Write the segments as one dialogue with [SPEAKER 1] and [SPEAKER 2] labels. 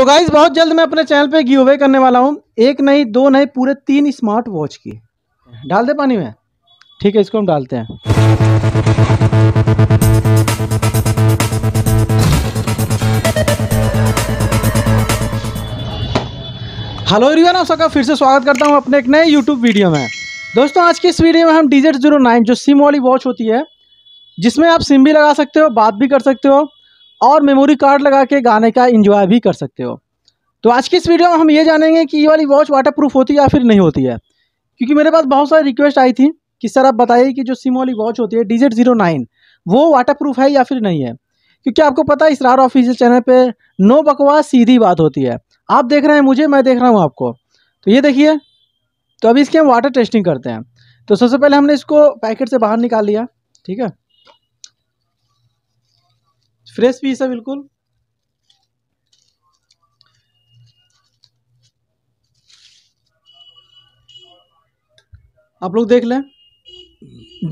[SPEAKER 1] तो गाइज बहुत जल्द मैं अपने चैनल पे गिव अवे करने वाला हूँ एक नहीं दो नहीं पूरे तीन स्मार्ट वॉच की डाल दे पानी में ठीक है इसको हम डालते हैं हेलो रिवान आप सबका फिर से स्वागत करता हूँ अपने एक नए यूट्यूब वीडियो में दोस्तों आज के इस वीडियो में हम डीजेट जीरो नाइन जो सिम वाली वॉच होती है जिसमें आप सिम भी लगा सकते हो बात भी कर सकते हो और मेमोरी कार्ड लगा के गाने का इंजॉय भी कर सकते हो तो आज की इस वीडियो में हम ये जानेंगे कि ये वाली वॉच वाटर प्रूफ होती है या फिर नहीं होती है क्योंकि मेरे पास बहुत सारी रिक्वेस्ट आई थी कि सर आप बताइए कि जो सिम वाली वॉच होती है डिजिट जीरो नाइन वो वाटर प्रूफ है या फिर नहीं है क्योंकि आपको पता है इसरार ऑफिशियल चैनल पे नो बकवास सीधी बात होती है आप देख रहे हैं मुझे मैं देख रहा हूँ आपको तो ये देखिए तो अभी इसकी हम वाटर टेस्टिंग करते हैं तो सबसे पहले हमने इसको पैकेट से बाहर निकाल लिया ठीक है फ्रेश पीस है बिल्कुल आप लोग देख लें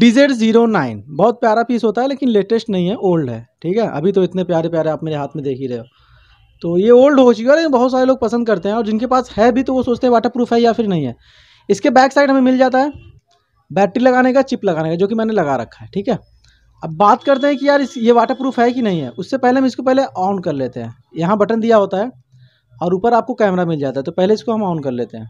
[SPEAKER 1] डिजेड जीरो नाइन बहुत प्यारा पीस होता है लेकिन लेटेस्ट नहीं है ओल्ड है ठीक है अभी तो इतने प्यारे प्यारे आप मेरे हाथ में देख ही रहे हो तो ये ओल्ड हो चुकी है लेकिन बहुत सारे लोग पसंद करते हैं और जिनके पास है भी तो वो सोचते हैं वाटर प्रूफ है या फिर नहीं है इसके बैक साइड हमें मिल जाता है बैटरी लगाने का चिप लगाने का जो कि मैंने लगा रखा है ठीक है अब बात करते हैं कि यार इस ये वाटर प्रूफ है कि नहीं है उससे पहले हम इसको पहले ऑन कर लेते हैं यहाँ बटन दिया होता है और ऊपर आपको कैमरा मिल जाता है तो पहले इसको हम ऑन कर लेते हैं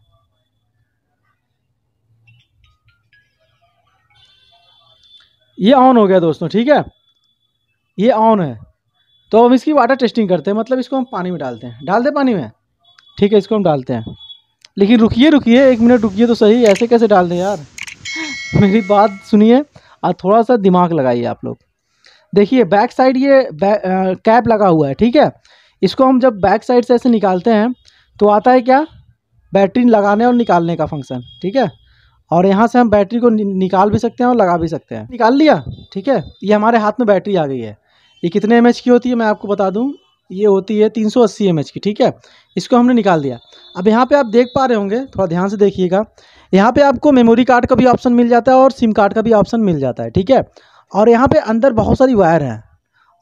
[SPEAKER 1] ये ऑन हो गया दोस्तों ठीक है ये ऑन है तो हम इसकी वाटर टेस्टिंग करते हैं मतलब इसको हम पानी में डालते हैं डाल दें पानी में ठीक है इसको हम डालते हैं लेकिन रुकिए रुकिए एक मिनट रुकिए तो सही ऐसे कैसे डाल दें यार मेरी बात सुनिए और थोड़ा सा दिमाग लगाइए आप लोग देखिए बैक साइड ये कैप लगा हुआ है ठीक है इसको हम जब बैक साइड से ऐसे निकालते हैं तो आता है क्या बैटरी लगाने और निकालने का फंक्शन ठीक है और यहाँ से हम बैटरी को निकाल भी सकते हैं और लगा भी सकते हैं निकाल लिया ठीक है ये हमारे हाथ में बैटरी आ गई है ये कितने एम की होती है मैं आपको बता दूँ ये होती है 380 सौ की ठीक है इसको हमने निकाल दिया अब यहाँ पे आप देख पा रहे होंगे थोड़ा ध्यान से देखिएगा यहाँ पे आपको मेमोरी कार्ड का भी ऑप्शन मिल जाता है और सिम कार्ड का भी ऑप्शन मिल जाता है ठीक है और यहाँ पे अंदर बहुत सारी वायर है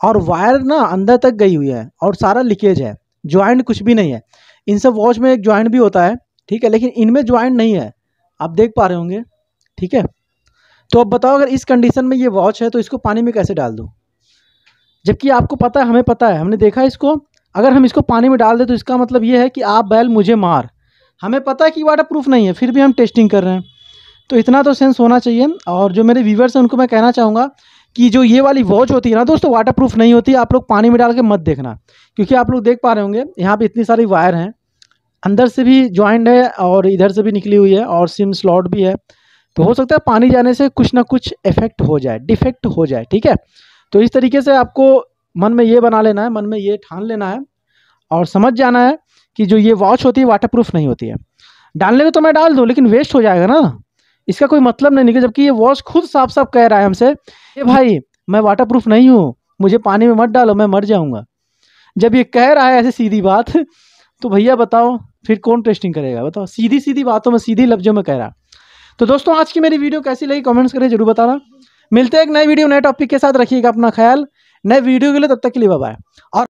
[SPEAKER 1] और वायर ना अंदर तक गई हुई है और सारा लीकेज है ज्वाइंट कुछ भी नहीं है इन सब वॉच में एक ज्वाइंट भी होता है ठीक है लेकिन इनमें ज्वाइंट नहीं है आप देख पा रहे होंगे ठीक है तो अब बताओ अगर इस कंडीशन में ये वॉच है तो इसको पानी में कैसे डाल दूँ जबकि आपको पता है हमें पता है हमने देखा इसको अगर हम इसको पानी में डाल दें तो इसका मतलब ये है कि आप बैल मुझे मार हमें पता है कि वाटर प्रूफ नहीं है फिर भी हम टेस्टिंग कर रहे हैं तो इतना तो सेंस होना चाहिए और जो मेरे व्यूवर्स हैं उनको मैं कहना चाहूँगा कि जो ये वाली वॉच होती है ना दोस्तों वाटर प्रूफ नहीं होती आप लोग पानी में डाल के मत देखना क्योंकि आप लोग देख पा रहे होंगे यहाँ पर इतनी सारी वायर हैं अंदर से भी ज्वाइंट है और इधर से भी निकली हुई है और सिम स्लॉट भी है तो हो सकता है पानी जाने से कुछ ना कुछ इफेक्ट हो जाए डिफेक्ट हो जाए ठीक है तो इस तरीके से आपको मन में ये बना लेना है मन में ये ठान लेना है और समझ जाना है कि जो ये वॉच होती है वाटर प्रूफ नहीं होती है डालने को तो मैं डाल दूँ लेकिन वेस्ट हो जाएगा ना इसका कोई मतलब नहीं निकल जबकि ये वॉच खुद साफ साफ कह रहा है हमसे ये भाई मैं वाटर प्रूफ नहीं हूँ मुझे पानी में मत डालो मैं मर जाऊँगा जब ये कह रहा है ऐसे सीधी बात तो भैया बताओ फिर कौन टेस्टिंग करेगा बताओ सीधी सीधी बातों में सीधी लफ्जों में कह रहा तो दोस्तों आज की मेरी वीडियो कैसी लगी कमेंट्स करें जरूर बताना मिलते हैं एक नए वीडियो नए टॉपिक के साथ रखिएगा अपना ख्याल नए वीडियो के लिए तब तक के लिए बाय और